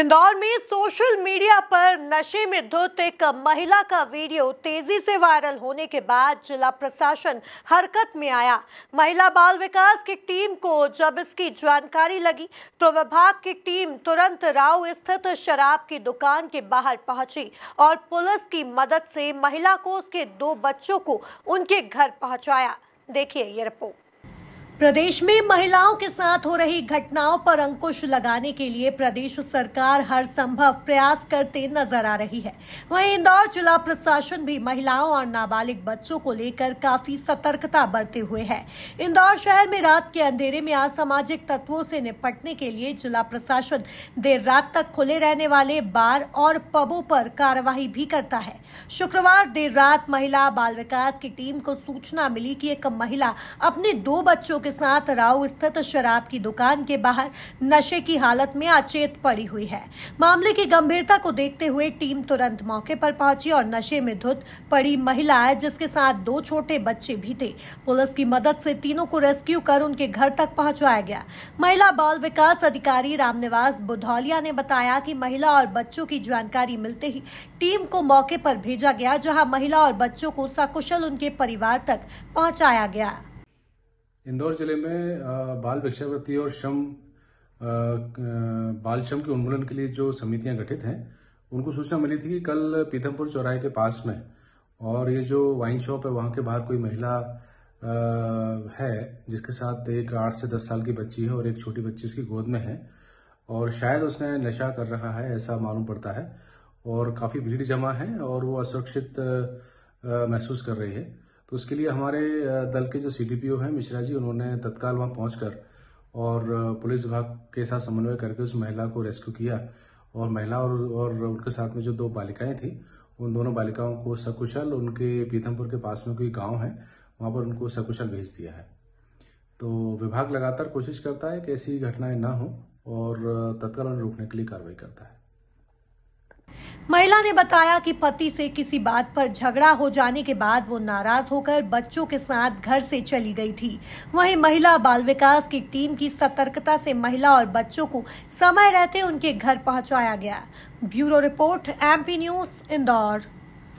इंदौर में social media पर नशे में धुत एक महिला का वीडियो तेजी से वायरल होने के बाद जिला प्रशासन हरकत में आया महिला बाल विकास की टीम को जब इसकी जानकारी लगी तो विभाग की टीम तुरंत राव स्थित शराब की दुकान के बाहर पहुंची और पुलिस की मदद से महिला को उसके दो बच्चों को उनके घर पहुंचाया देखिए ये रिपोर्ट प्रदेश में महिलाओं के साथ हो रही घटनाओं पर अंकुश लगाने के लिए प्रदेश सरकार हर संभव प्रयास करते नजर आ रही है वहीं इंदौर जिला प्रशासन भी महिलाओं और नाबालिग बच्चों को लेकर काफी सतर्कता बरते हुए है इंदौर शहर में रात के अंधेरे में असामाजिक तत्वों से निपटने के लिए जिला प्रशासन देर रात तक खुले रहने वाले बार और पबों पर कार्यवाही भी करता है शुक्रवार देर रात महिला बाल विकास की टीम को सूचना मिली की एक महिला अपने दो बच्चों के साथ राव स्थित शराब की दुकान के बाहर नशे की हालत में अचेत पड़ी हुई है मामले की गंभीरता को देखते हुए टीम तुरंत मौके पर पहुंची और नशे में धुत पड़ी महिला जिसके साथ दो छोटे बच्चे भी थे पुलिस की मदद से तीनों को रेस्क्यू कर उनके घर तक पहुंचवाया गया महिला बाल विकास अधिकारी रामनिवास बुधौलिया ने बताया कि महिला और बच्चों की जानकारी मिलते ही टीम को मौके पर भेजा गया जहां महिला और बच्चों को सकुशल उनके परिवार तक पहुंचाया गया इंदौर जिले में बाल भिक्षावृत्ति और श्रम बाल श्रम के उन्मूलन के लिए जो समितियां गठित हैं उनको सूचना मिली थी कि कल पीथमपुर चौराहे के पास में और ये जो वाइन शॉप है वहाँ के बाहर कोई महिला है जिसके साथ एक आठ से दस साल की बच्ची है और एक छोटी बच्ची उसकी गोद में है और शायद उसने नशा कर रहा है ऐसा मालूम पड़ता है और काफ़ी भीड़ जमा है और वो असुरक्षित महसूस कर रही है तो उसके लिए हमारे दल के जो सीडीपीओ हैं मिश्रा जी उन्होंने तत्काल वहाँ पहुँच और पुलिस विभाग के साथ समन्वय करके उस महिला को रेस्क्यू किया और महिला और और उनके साथ में जो दो बालिकाएं थी उन दोनों बालिकाओं को सकुशल उनके पीथमपुर के पास में कोई गांव है वहाँ पर उनको सकुशल भेज दिया है तो विभाग लगातार कोशिश करता है कि ऐसी घटनाएं ना हो और तत्काल रोकने के लिए कार्रवाई करता है महिला ने बताया कि पति से किसी बात पर झगड़ा हो जाने के बाद वो नाराज होकर बच्चों के साथ घर से चली गई थी वहीं महिला बाल विकास की टीम की सतर्कता से महिला और बच्चों को समय रहते उनके घर पहुंचाया गया bureau report MP news Indore